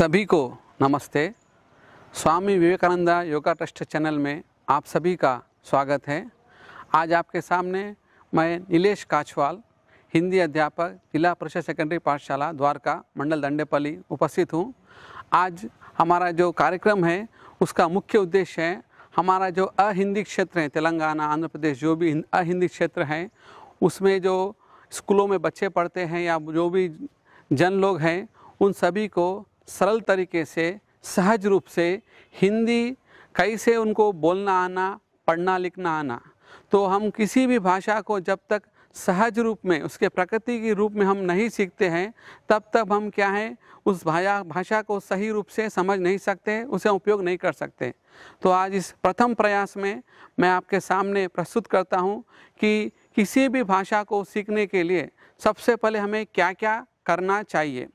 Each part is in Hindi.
सभी को नमस्ते स्वामी विवेकानंदा योगा ट्रस्ट चैनल में आप सभी का स्वागत है आज आपके सामने मैं नीलेश काछवाल हिंदी अध्यापक जिला परिषद सेकेंडरी पाठशाला द्वारका मंडल दंडेपली उपस्थित हूँ आज हमारा जो कार्यक्रम है उसका मुख्य उद्देश्य है हमारा जो अहिंदी क्षेत्र है तेलंगाना आंध्र प्रदेश जो भी अहिंदी क्षेत्र हैं उसमें जो स्कूलों में बच्चे पढ़ते हैं या जो भी जन लोग हैं उन सभी को सरल तरीके से सहज रूप से हिंदी कैसे उनको बोलना आना पढ़ना लिखना आना तो हम किसी भी भाषा को जब तक सहज रूप में उसके प्रकृति के रूप में हम नहीं सीखते हैं तब तक हम क्या है उस भाया भाषा को सही रूप से समझ नहीं सकते उसे उपयोग नहीं कर सकते तो आज इस प्रथम प्रयास में मैं आपके सामने प्रस्तुत करता हूँ कि किसी भी भाषा को सीखने के लिए सबसे पहले हमें क्या क्या करना चाहिए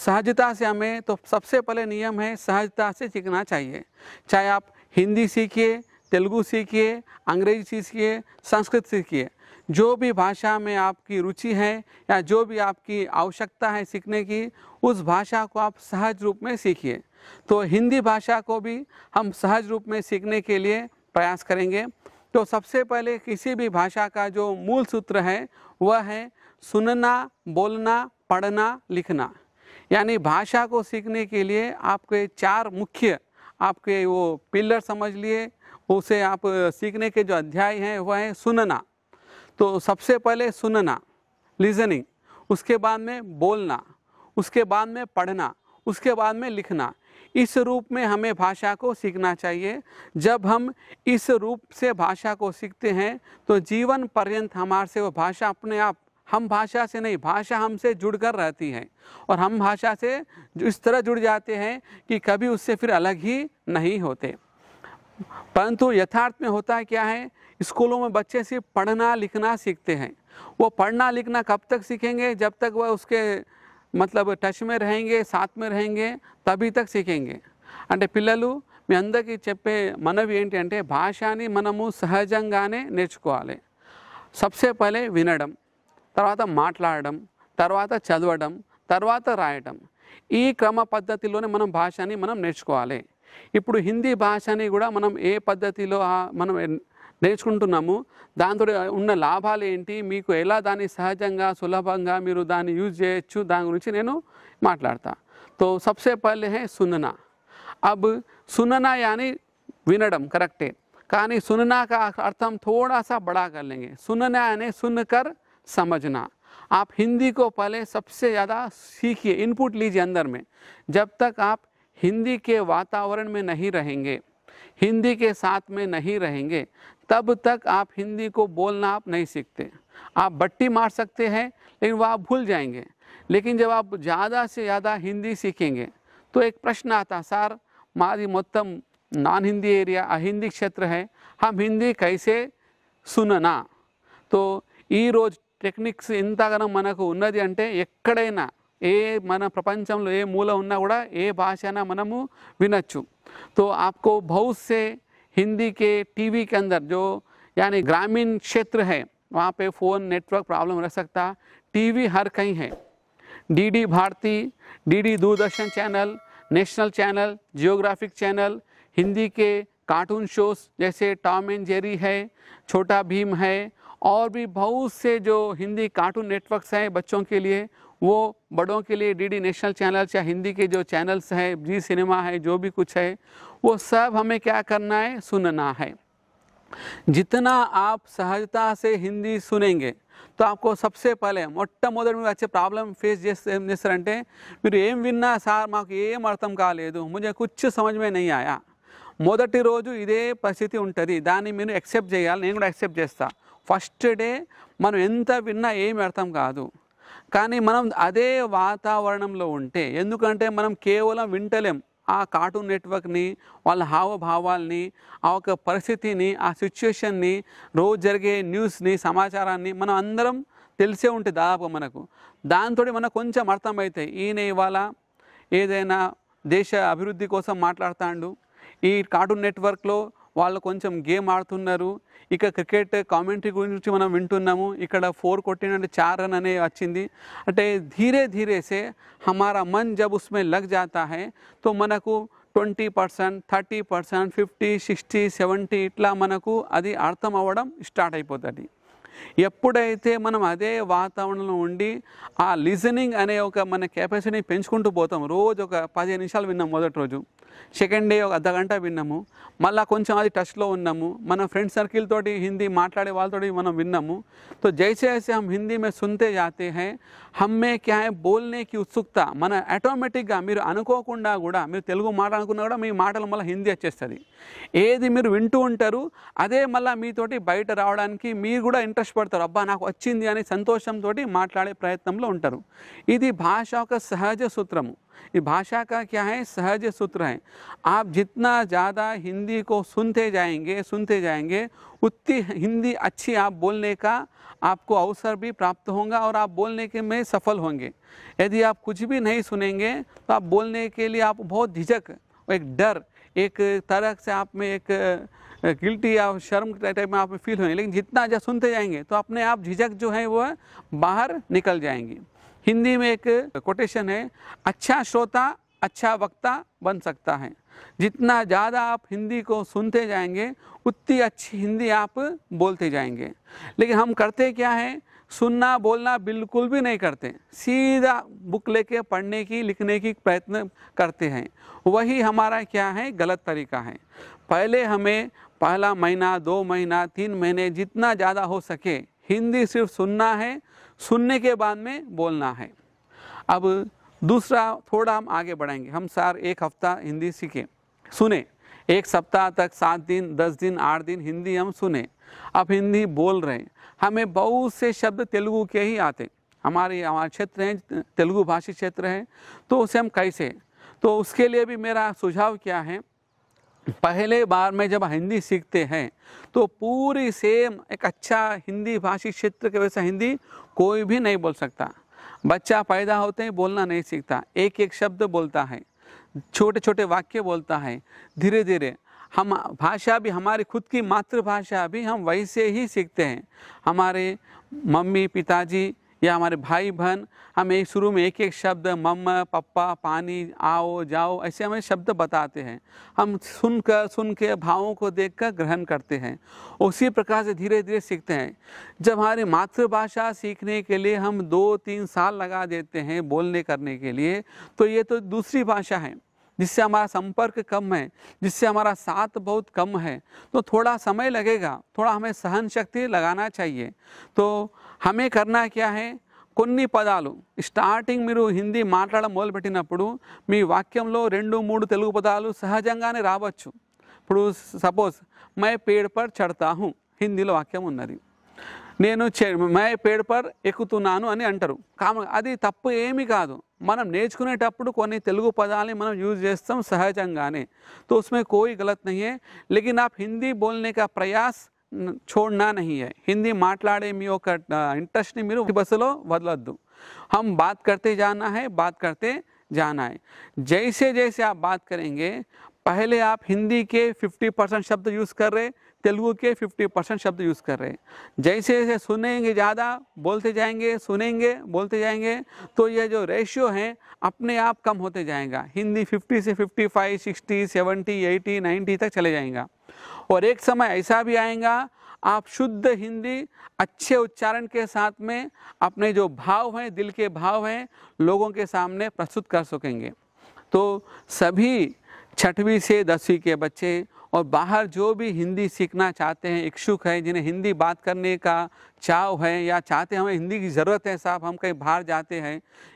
सहजता से हमें तो सबसे पहले नियम है सहजता से सीखना चाहिए चाहे आप हिंदी सीखिए तेलुगु सीखिए अंग्रेजी सीखिए संस्कृत सीखिए जो भी भाषा में आपकी रुचि है या जो भी आपकी आवश्यकता है सीखने की उस भाषा को आप सहज रूप में सीखिए तो हिंदी भाषा को भी हम सहज रूप में सीखने के लिए प्रयास करेंगे तो सबसे पहले किसी भी भाषा का जो मूल सूत्र है वह है सुनना बोलना पढ़ना लिखना यानी भाषा को सीखने के लिए आपके चार मुख्य आपके वो पिलर समझ लिए उसे आप सीखने के जो अध्याय हैं वह है सुनना तो सबसे पहले सुनना लिजनिंग उसके बाद में बोलना उसके बाद में पढ़ना उसके बाद में लिखना इस रूप में हमें भाषा को सीखना चाहिए जब हम इस रूप से भाषा को सीखते हैं तो जीवन पर्यंत हमारे से वो भाषा अपने आप हम भाषा से नहीं भाषा हमसे जुड़कर रहती है और हम भाषा से इस तरह जुड़ जाते हैं कि कभी उससे फिर अलग ही नहीं होते परंतु यथार्थ में होता क्या है स्कूलों में बच्चे सिर्फ पढ़ना लिखना सीखते हैं वो पढ़ना लिखना कब तक सीखेंगे जब तक वह उसके मतलब टच में रहेंगे साथ में रहेंगे तभी तक सीखेंगे అంటే పిల్లలు మీ అందరికీ చెప్పే మనవి ఏంటి అంటే भाषा मनमु सहजाने నేర్చుకోవాలి सबसे पहले विनडम తర్వాత మాట్లాడడం తర్వాత చదవడం తర్వాత రాయడం ఈ క్రమ పద్ధతిలోనే మనం భాషని మనం నేర్చుకోవాలి ఇప్పుడు హిందీ భాషని కూడా మనం ఏ పద్ధతిలో మనం నేర్చుకుంటున్నాము దాంతో ఉన్న లాభాలు ఏంటి మీకు ఎలా దాన్ని సహజంగా సులభంగా మీరు దాన్ని యూజ్ చేయొచ్చు దాని గురించి నేను మాట్లాడతా తో సబ్సే పల్లె హే సున్ననా అబ్ సున్ననా యాని వినడం కరెక్టే కానీ సుననా కా అర్థం థోడా సా బడా సున్ననా లేంగే అనే సున్నకర్ समझना आप हिंदी को पहले सबसे ज़्यादा सीखिए इनपुट लीजिए अंदर में जब तक आप हिंदी के वातावरण में नहीं रहेंगे हिंदी के साथ में नहीं रहेंगे तब तक आप हिंदी को बोलना आप नहीं सीखते आप बट्टी मार सकते हैं लेकिन वह आप भूल जाएंगे लेकिन जब आप ज़्यादा से ज़्यादा हिंदी सीखेंगे तो एक प्रश्न आता सर मारी मोतम नॉन हिंदी एरिया अहिंदी क्षेत्र है हम हिंदी कैसे सुनना तो ई रोज टेक्निक्स इंतागाना मनकु उन्नादी अंते एक्कडैना ए मना प्रपंचमलो ए मूलो उन्ना कुडा ए भाषाना मनु विನచ్చు సో આપકો બહોઉસે હિન્દી કે ટીવી કે અંદર જો યાની ગ્રામીણ ક્ષેત્ર હે વહા પે ફોન નેટવર્ક પ્રોબ્લેમ હો સકતા ટીવી હર કહીં હે DD Bharati DD Doordarshan channel national channel geographic channel Hindi કે કાર્ટૂન શોસ જેસે ટૉમ એન્ડ જેરી હે છોટા ભીમ હે और भी बहुत से जो हिंदी कार्टून नेटवर्क्स हैं बच्चों के लिए वो बड़ों के लिए डीडी नेशनल चैनल या हिंदी के जो चैनल्स हैं जी सिनेमा है जो भी कुछ है वो सब हमें क्या करना है सुनना है जितना आप सहजता से हिंदी सुनेंगे तो आपको सबसे पहले మొట్టమొదటి अच्छे प्रॉब्लम ప్రాబ్లం ఫేస్ एम विना सार अर्थम ఏం విన్నా సార్ कुछ समझ में नहीं आया మొదటి రోజు ఇదే పరిస్థితి ఉంటుంది దాన్ని మీరు యాక్సెప్ట్ చేయాలి నేను కూడా యాక్సెప్ట్ చేస్తాను ఫస్ట్ డే మనం ఎంత విన్నా ఏమి అర్థం కాదు కానీ మనం అదే వాతావరణంలో ఉంటే ఎందుకంటే మనం కేవలం వింటలేం ఆ కార్టూన్ నెట్వర్క్ని వాళ్ళ హావభావాల్ని ఆ ఒక పరిస్థితిని ఆ సిచ్యుయేషన్ని రోజు జరిగే న్యూస్ని సమాచారాన్ని మనం అందరం తెలిసే ఉంటుంది దాదాపు మనకు దాంతో మనకు కొంచెం అర్థమవుతాయి ఈయన ఇవాళ ఏదైనా దేశ అభివృద్ధి కోసం మాట్లాడుతాడు ఈ కార్టూన్ నెట్వర్క్లో వాళ్ళు కొంచెం గేమ్ ఆడుతున్నారు ఇక క్రికెట్ కామెంటరీ గురించి మనం వింటున్నాము ఇక్కడ ఫోర్ కొట్టినట్టు చార్ రన్ అనే వచ్చింది అంటే ధీరే ధీరేసే హమారా మన్ జబ్ ఉస్మే లగ్ జాతా హై తో మనకు twenty percent thirty percent fifty sixty seventy ఇట్లా మనకు అది అర్థం అవ్వడం స్టార్ట్ అయిపోతుంది ఎప్పుడైతే మనం అదే వాతావరణంలో ఉండి ఆ లిజనింగ్ అనే ఒక మన కెపాసిటీని పెంచుకుంటూ పోతాం రోజు ఒక పదిహేను నిమిషాలు విన్నాం మొదటి రోజు సెకండ్ డే ఒక అర్ధ గంట విన్నాము మళ్ళీ కొంచెం అది టచ్లో ఉన్నాము మన ఫ్రెండ్ సర్కిల్ తోటి హిందీ మాట్లాడే వాళ్ళతోటి మనం విన్నాము తో జైసేసి హమ్ హిందీ మే సుంతే జాతే హై హమ్మే క్యా హై బోల్నేకి ఉత్సుక్త మన ఆటోమేటిక్గా మీరు అనుకోకుండా కూడా మీరు తెలుగు మాట్లాడుకున్నా కూడా మీ మాటలు మళ్ళీ హిందీ వచ్చేస్తుంది ఏది మీరు వింటూ ఉంటారు అదే మళ్ళీ మీతోటి బయట రావడానికి మీరు కూడా ఇంట్రెస్ట్ सतोष पड़ता నాకు वाँ सतोष तो माटे प्रयत्न ఉంటారు ఇది భాష ఒక సహజ సూత్రము भाषा का क्या है सहज सूत्र है आप जितना ज़्यादा हिंदी को सुनते जाएंगे सुनते जाएंगे उतनी हिंदी अच्छी आप बोलने का आपको अवसर भी प्राप्त होगा और आप बोलने के में सफल होंगे यदि आप कुछ भी नहीं सुनेंगे तो आप बोलने के लिए आप बहुत झिझक एक डर एक तरह से आप में एक गिल्टी या शर्म टाइप में आप फील होंगे लेकिन जितना जब सुनते जाएंगे तो अपने आप झिझक जो है वो बाहर निकल जाएंगी हिंदी में एक कोटेशन है अच्छा श्रोता अच्छा वक्ता बन सकता है जितना ज़्यादा आप हिंदी को सुनते जाएंगे उतनी अच्छी हिंदी आप बोलते जाएंगे लेकिन हम करते क्या है सुनना बोलना बिल्कुल भी नहीं करते सीधा बुक लेके पढ़ने की लिखने की प्रयत्न करते हैं वही हमारा क्या है गलत तरीका है पहले हमें पहला महीना दो महीना तीन महीने जितना ज़्यादा हो सके हिंदी सिर्फ सुनना है सुनने के बाद में बोलना है अब दूसरा थोड़ा हम आगे बढ़ाएंगे हम सार एक हफ्ता हिंदी सीखे सुने एक सप्ताह तक सात दिन दस दिन आठ दिन हिंदी हम सुने अब हिंदी बोल रहे हैं हमें बहुत से शब्द तेलुगु के ही आते हमारे हमारे क्षेत्र हैं तेलुगु भाषी क्षेत्र हैं तो उसे हम कैसे तो उसके लिए भी मेरा सुझाव क्या है पहले बार में जब हिंदी सीखते हैं तो पूरी सेम एक अच्छा हिंदी भाषी क्षेत्र के वैसा हिंदी कोई भी नहीं बोल सकता बच्चा पैदा होते ही बोलना नहीं सीखता एक एक शब्द बोलता है छोटे छोटे वाक्य बोलता है धीरे धीरे हम भाषा भी हमारी खुद की मातृभाषा भी हम वैसे ही सीखते हैं हमारे मम्मी पिताजी या हमारे भाई बहन हम एक शुरू में एक एक शब्द मम पप्पा पानी आओ जाओ ऐसे हमें शब्द बताते हैं हम सुनकर सुन के भावों को देखकर ग्रहण करते हैं उसी प्रकार से धीरे धीरे सीखते हैं जब हमारी मातृभाषा सीखने के लिए हम दो तीन साल लगा देते हैं बोलने करने के लिए तो ये तो दूसरी भाषा है जिससे हमारा संपर्क कम है जिससे हमारा साथ बहुत कम है तो थोड़ा समय लगेगा थोड़ा हमें सहन शक्ति लगाना चाहिए तो हमें करना क्या है कोई पदू स्टार्टिंग हिंदी माटा मोदीपेटी वाक्य रे मूड तेल पदा सहजा रावच्छू इपड़ सपोज मै पेड़ पर चढ़ता हूँ हिंदी वाक्य नैन च मै पेड़ पर एक्तना अटर का अभी तपेमी का मन तेल पदा मैं यूज सहजा तो उसमें कोई गलत नहीं है लेकिन आप हिंदी बोलने का प्रयास छोड़ना नहीं है हिंदी माटे इंट्रस्ट बस वदलद्दू हम बात करते जाना है बात करते जाना है जैसे जैसे आप बात करेंगे पहले आप हिंदी के 50 परसेंट शब्द यूज़ कर रहे हैं तेलुगु के 50 परसेंट शब्द यूज़ कर रहे हैं जैसे जैसे सुनेंगे ज़्यादा बोलते जाएंगे सुनेंगे बोलते जाएंगे तो यह जो रेशियो है अपने आप कम होते जाएगा हिंदी 50 से 55, 60, 70, 80, 90 तक चले जाएगा और एक समय ऐसा भी आएगा आप शुद्ध हिंदी अच्छे उच्चारण के साथ में अपने जो भाव हैं दिल के भाव हैं लोगों के सामने प्रस्तुत कर सकेंगे तो सभी छठवीं से दसवीं के बच्चे और बाहर जो भी हिंदी सीखना चाहते हैं इच्छुक हैं जिन्हें हिंदी बात करने का चाव है या चाहते हैं हमें हिंदी की ज़रूरत है साहब हम कहीं बाहर जाते हैं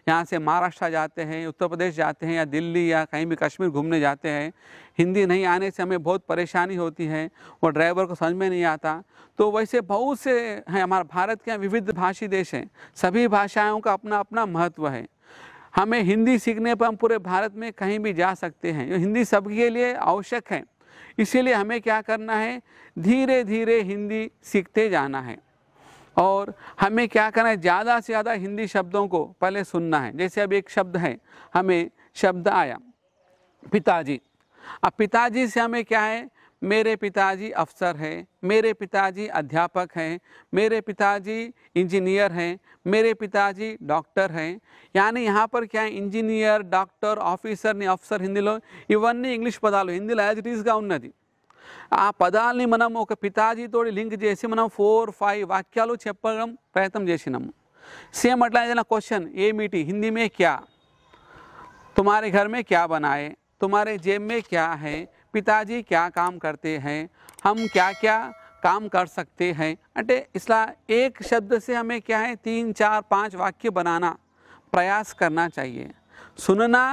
यहाँ से महाराष्ट्र जाते हैं उत्तर प्रदेश जाते हैं या दिल्ली या कहीं भी कश्मीर घूमने जाते हैं हिंदी नहीं आने से हमें बहुत परेशानी होती है और ड्राइवर को समझ में नहीं आता तो वैसे बहुत से हैं हमारे भारत के विविध भाषी देश हैं सभी भाषाओं का अपना अपना महत्व है हमें हिंदी सीखने पर हम पूरे भारत में कहीं भी जा सकते हैं हिंदी सबके लिए आवश्यक है इसीलिए हमें क्या करना है धीरे धीरे हिंदी सीखते जाना है और हमें क्या करना है ज़्यादा से ज़्यादा हिंदी शब्दों को पहले सुनना है जैसे अब एक शब्द है हमें शब्द आया पिताजी अब पिताजी से हमें क्या है मेरे पिताजी अफसर हैं मेरे पिताजी अध्यापक हैं मेरे पिताजी इंजीनियर हैं मेरे पिताजी डॉक्टर हैं यानी यहाँ पर क्या है इंजीनियर डॉक्टर ऑफिसर ने अफसर हिंदी इवन इंग्ली पदा हिंदी ऐज इट ईजा उन्नदी आ पदा मन पिताजी तो लिंक मन फोर फाइव वाक्या प्रयत्न चैसे सेम अट्ला क्वेश्चन एमटी हिंदी में क्या तुम्हारे घर में क्या बनाए तुम्हारे जेब में क्या है पिताजी क्या काम करते हैं हम क्या क्या काम कर सकते हैं अटे इसला एक शब्द से हमें क्या है तीन चार पाँच वाक्य बनाना प्रयास करना चाहिए सुनना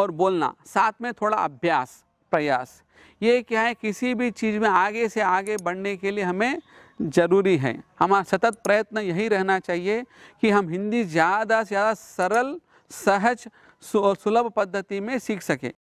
और बोलना साथ में थोड़ा अभ्यास प्रयास ये क्या है किसी भी चीज़ में आगे से आगे बढ़ने के लिए हमें ज़रूरी है हमारा सतत प्रयत्न यही रहना चाहिए कि हम हिंदी ज़्यादा से ज़्यादा सरल सहज सुलभ पद्धति में सीख सकें